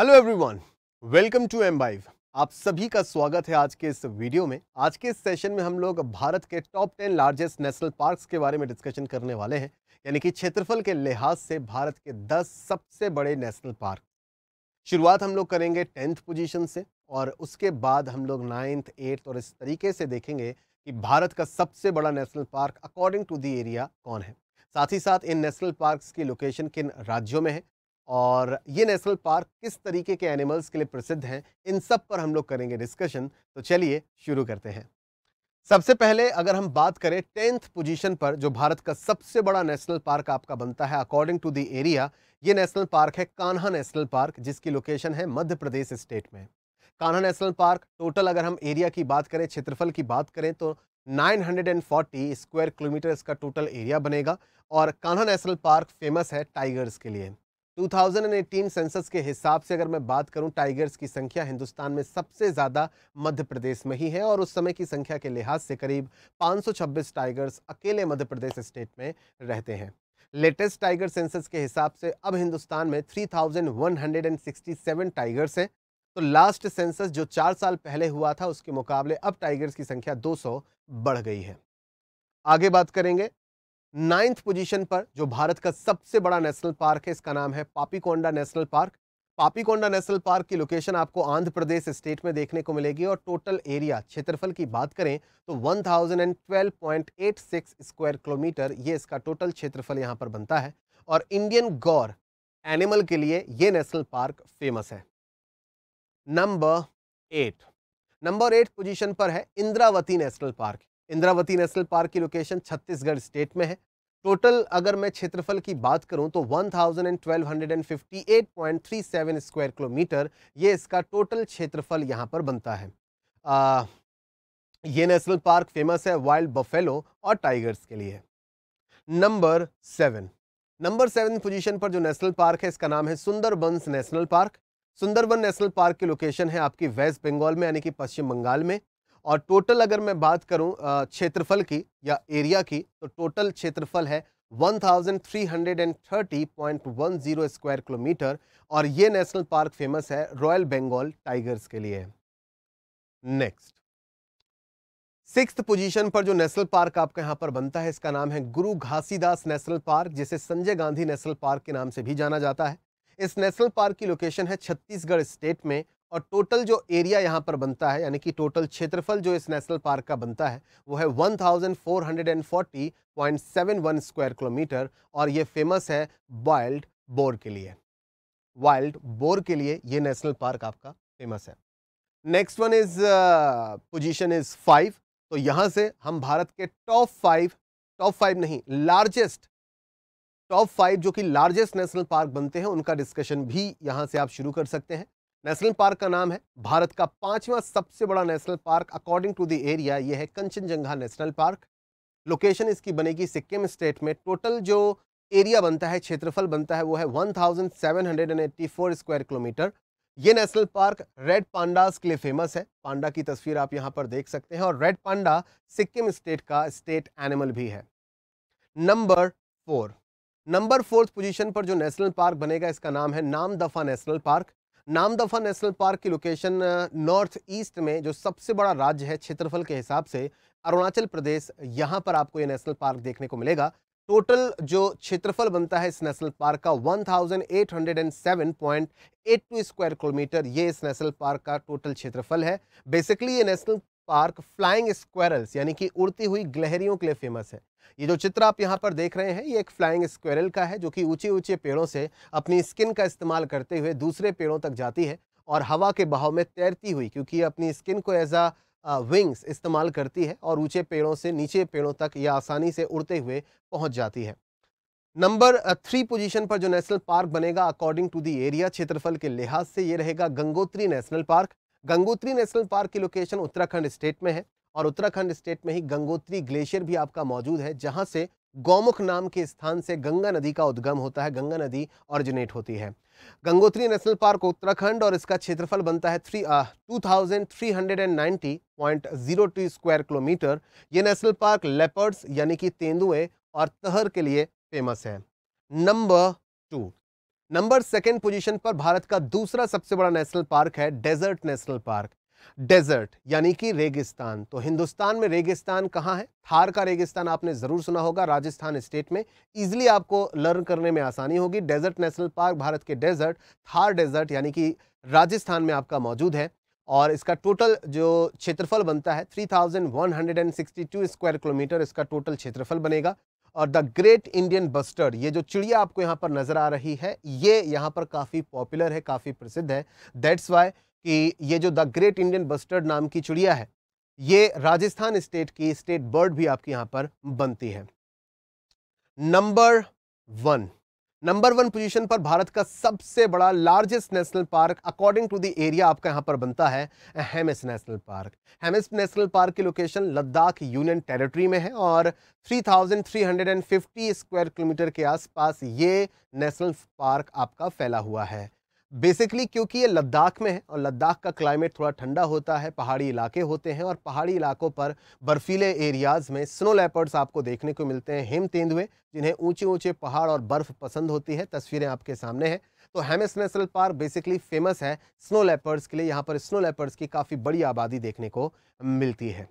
Hello everyone welcome to M आप सभी का स्वागत है आज के इस वीडियो में आज के इस सेशन में हम लोग भारत के top ten largest national parks के बारे में डिस्कशन करने वाले हैं यानी कि क्षेत्रफल के लिहाज से भारत के दस सबसे बड़े नेशनल पार्क शुरुआत हम लोग करेंगे टेंथ पोजीशन से और उसके बाद हम लोग नाइन्थ एट्थ और इस तरीके से देखेंगे कि भारत का सबसे बड़ा national park according to the area कौन है साथ ही साथ इन नेशनल पार्क्स की लोकेशन किन राज्यों में है और ये नेशनल पार्क किस तरीके के एनिमल्स के लिए प्रसिद्ध हैं इन सब पर हम लोग करेंगे डिस्कशन तो चलिए शुरू करते हैं सबसे पहले अगर हम बात करें टेंथ पोजीशन पर जो भारत का सबसे बड़ा नेशनल पार्क आपका बनता है अकॉर्डिंग टू द एरिया ये नेशनल पार्क है कान्हा नेशनल पार्क जिसकी लोकेशन है मध्य प्रदेश स्टेट में कान्हा नेशनल पार्क टोटल अगर हम एरिया की बात करें क्षेत्रफल की बात करें तो 940 स्क्वायर किलोमीटर इसका टोटल एरिया बनेगा और कान्हा नेशनल पार्क फेमस है टाइगर्स के लिए 2018 सेंसस के हिसाब से अगर मैं बात करूं टाइगर्स की संख्या हिंदुस्तान में सबसे ज़्यादा मध्य प्रदेश में ही है और उस समय की संख्या के लिहाज से करीब 526 टाइगर्स अकेले मध्य प्रदेश स्टेट में रहते हैं लेटेस्ट टाइगर सेंसस के हिसाब से अब हिंदुस्तान में 3167 टाइगर्स हैं तो लास्ट सेंसस जो चार साल पहले हुआ था उसके मुकाबले अब टाइगर्स की संख्या दो बढ़ गई है आगे बात करेंगे नाइन्थ पोजीशन पर जो भारत का सबसे बड़ा नेशनल पार्क है इसका नाम है Papikonda national park Papikonda national park की लोकेशन आपको आंध्र प्रदेश स्टेट में देखने को मिलेगी और टोटल एरिया क्षेत्रफल की बात करें तो 1012.86 स्क्वायर किलोमीटर ये इसका टोटल क्षेत्रफल यहाँ पर बनता है और इंडियन गौर एनिमल के लिए ये नेशनल पार्क फेमस है number eight number eight position पर है Indravati national park Indravati national park की लोकेशन छत्तीसगढ़ स्टेट में है टोटल अगर मैं क्षेत्रफल की बात करूं तो 1158.37 स्क्वायर किलोमीटर ये इसका टोटल क्षेत्रफल यहां पर बनता है आ, ये नेशनल पार्क फेमस है वाइल्ड बफेलो और टाइगर्स के लिए number seven number seven position पर जो नेशनल पार्क है इसका नाम है Sundarbans national park Sundarban national park की लोकेशन है आपकी वेस्ट बंगाल में यानी कि पश्चिम बंगाल में और टोटल अगर मैं बात करूं क्षेत्रफल की या एरिया की तो टोटल क्षेत्रफल है 1330.10 स्क्वायर किलोमीटर और ये नेशनल पार्क फेमस है रॉयल बंगाल टाइगर्स के लिए नेक्स्ट सिक्स पोजीशन पर जो नेशनल पार्क आपका यहाँ पर बनता है इसका नाम है गुरु घासीदास नेशनल पार्क जिसे संजय गांधी नेशनल पार्क के नाम से भी जाना जाता है इस नेशनल पार्क की लोकेशन है छत्तीसगढ़ स्टेट में और टोटल जो एरिया यहाँ पर बनता है यानी कि टोटल क्षेत्रफल जो इस नेशनल पार्क का बनता है वो है 1440.71 स्क्वायर किलोमीटर और ये फेमस है वाइल्ड बोर के लिए वाइल्ड बोर के लिए ये नेशनल पार्क आपका फेमस है next one is position is five तो यहाँ से हम भारत के टॉप फाइव टॉप फाइव नहीं लार्जेस्ट टॉप फाइव जो कि लार्जेस्ट नेशनल पार्क बनते हैं उनका डिस्कशन भी यहाँ से आप शुरू कर सकते हैं नेशनल पार्क का नाम है भारत का पांचवा सबसे बड़ा national park according to the area ये है कंचनजंगा नेशनल पार्क लोकेशन इसकी बनेगी सिक्किम स्टेट में टोटल जो एरिया बनता है क्षेत्रफल बनता है वो है 1784 स्क्वायर किलोमीटर ये नेशनल पार्क रेड पांडास के लिए फेमस है पांडा की तस्वीर आप यहाँ पर देख सकते हैं और रेड पांडा सिक्किम स्टेट का स्टेट एनिमल भी है number four number fourth position पर जो नेशनल पार्क बनेगा इसका नाम है Namdapha national park Namdapha national park की लोकेशन नॉर्थ ईस्ट में जो सबसे बड़ा राज्य है क्षेत्रफल के हिसाब से अरुणाचल प्रदेश यहाँ पर आपको ये नेशनल पार्क देखने को मिलेगा टोटल जो क्षेत्रफल बनता है इस नेशनल पार्क का 1807.82 स्क्वायर किलोमीटर ये इस नेशनल पार्क का टोटल क्षेत्रफल है बेसिकली ये नेशनल पार्क फ्लाइंग स्क्वायरल्स यानी कि उड़ती हुई ग्लहरियों के लिए फेमस है ये जो चित्र आप यहाँ पर देख रहे हैं ये एक फ्लाइंग स्क्वेरल का है जो कि ऊंचे ऊंचे पेड़ों से अपनी स्किन का इस्तेमाल करते हुए दूसरे पेड़ों तक जाती है और हवा के बहाव में तैरती हुई क्योंकि ये अपनी स्किन को एज आ विंग्स इस्तेमाल करती है और ऊंचे पेड़ों से नीचे पेड़ों तक यह आसानी से उड़ते हुए पहुँच जाती है नंबर थ्री पोजीशन पर जो नेशनल पार्क बनेगा अकॉर्डिंग टू दी एरिया क्षेत्रफल के लिहाज से ये रहेगा Gangotri national park Gangotri national park की लोकेशन उत्तराखंड स्टेट में है और उत्तराखंड स्टेट में ही गंगोत्री ग्लेशियर भी आपका मौजूद है जहाँ से गौमुख नाम के स्थान से गंगा नदी का उद्गम होता है गंगा नदी ऑरिजिनेट होती है गंगोत्री नेशनल पार्क उत्तराखंड और इसका क्षेत्रफल बनता है three two thousand three hundred and ninety point zero two square kilometre ये नेशनल पार्क लेपर्ड्स यानी कि तेंदुए और तहर के लिए फेमस है number two number second position पर भारत का दूसरा सबसे बड़ा नेशनल पार्क है डेजर्ट नेशनल पार्क डेजर्ट यानी कि रेगिस्तान तो हिंदुस्तान में रेगिस्तान कहाँ है थार का रेगिस्तान आपने ज़रूर सुना होगा राजस्थान स्टेट में इजिली आपको लर्न करने में आसानी होगी डेजर्ट नेशनल पार्क भारत के डेजर्ट थार डेजर्ट यानी कि राजस्थान में आपका मौजूद है और इसका टोटल जो क्षेत्रफल बनता है 3162 स्क्वायर किलोमीटर इसका टोटल क्षेत्रफल बनेगा और द ग्रेट इंडियन बस्टर्ड ये जो चिड़िया आपको यहाँ पर नज़र आ रही है ये यहाँ पर काफ़ी पॉपुलर है काफ़ी प्रसिद्ध है दैट्स वाई कि ये जो द ग्रेट इंडियन बस्टर्ड नाम की चिड़िया है ये राजस्थान स्टेट की स्टेट बर्ड भी आपके यहाँ पर बनती है number one number one position पर भारत का सबसे बड़ा largest national park according to the area आपका यहाँ पर बनता है Hemis national park Hemis national park की लोकेशन लद्दाख यूनियन टेरिटरी में है और 3,350 स्क्वायर किलोमीटर के आसपास ये नेशनल पार्क आपका फैला हुआ है बेसिकली क्योंकि ये लद्दाख में है और लद्दाख का क्लाइमेट थोड़ा ठंडा होता है पहाड़ी इलाके होते हैं और पहाड़ी इलाकों पर बर्फीले एरियाज़ में स्नो लेपर्ड्स आपको देखने को मिलते हैं हिम तेंदुए जिन्हें ऊंचे ऊंचे पहाड़ और बर्फ़ पसंद होती है तस्वीरें आपके सामने हैं तो Hemis national park basically famous है स्नो लेपर्ड्स के लिए यहाँ पर स्नो लेपर्ड्स की काफ़ी बड़ी आबादी देखने को मिलती है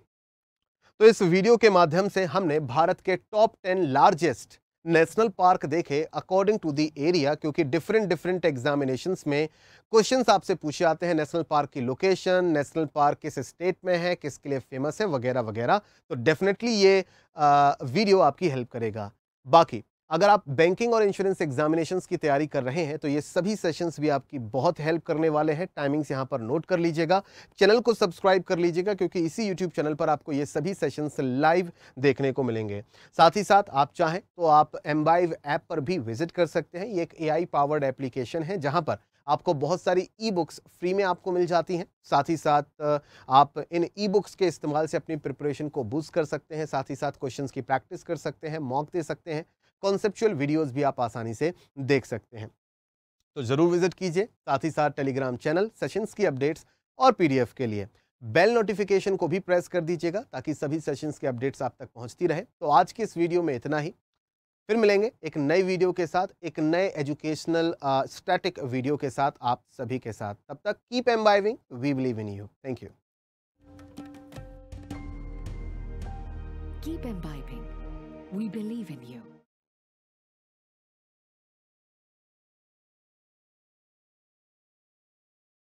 तो इस वीडियो के माध्यम से हमने भारत के top ten largest national park देखे अकॉर्डिंग टू दी एरिया क्योंकि डिफरेंट डिफरेंट एग्जामिनेशन में क्वेश्चन आपसे पूछे जाते हैं नेशनल पार्क की लोकेशन नेशनल पार्क किस स्टेट में है किसके लिए फेमस है वगैरह वगैरह तो डेफिनेटली ये आ, वीडियो आपकी हेल्प करेगा बाकी अगर आप बैंकिंग और इंश्योरेंस एग्जामिनेशंस की तैयारी कर रहे हैं तो ये सभी सेशंस भी आपकी बहुत हेल्प करने वाले हैं टाइमिंग्स यहाँ पर नोट कर लीजिएगा चैनल को सब्सक्राइब कर लीजिएगा क्योंकि इसी यूट्यूब चैनल पर आपको ये सभी सेशंस लाइव देखने को मिलेंगे साथ ही साथ आप चाहें तो आप एम्बाइव ऐप पर भी विजिट कर सकते हैं ये एक ए पावर्ड एप्लीकेशन है जहाँ पर आपको बहुत सारी ई बुक्स फ्री में आपको मिल जाती हैं साथ ही साथ आप इन ई बुक्स के इस्तेमाल से अपनी प्रिपरेशन को बूस्ट कर सकते हैं साथ ही साथ क्वेश्चंस की प्रैक्टिस कर सकते हैं मॉक दे सकते हैं कॉन्सेप्चुअल वीडियोज़ भी आप आसानी से देख सकते हैं तो ज़रूर विजिट कीजिए साथ ही साथ टेलीग्राम चैनल सेशंस की अपडेट्स और पीडीएफ के लिए बेल नोटिफिकेशन को भी प्रेस कर दीजिएगा ताकि सभी सेशंस के अपडेट्स आप तक पहुंचती रहे तो आज के इस वीडियो में इतना ही फिर मिलेंगे एक नए वीडियो के साथ एक नए एजुकेशनल स्टैटिक वीडियो के साथ आप सभी के साथ तब तक keep imbibing we believe in you thank you keep imbibing. We believe in you.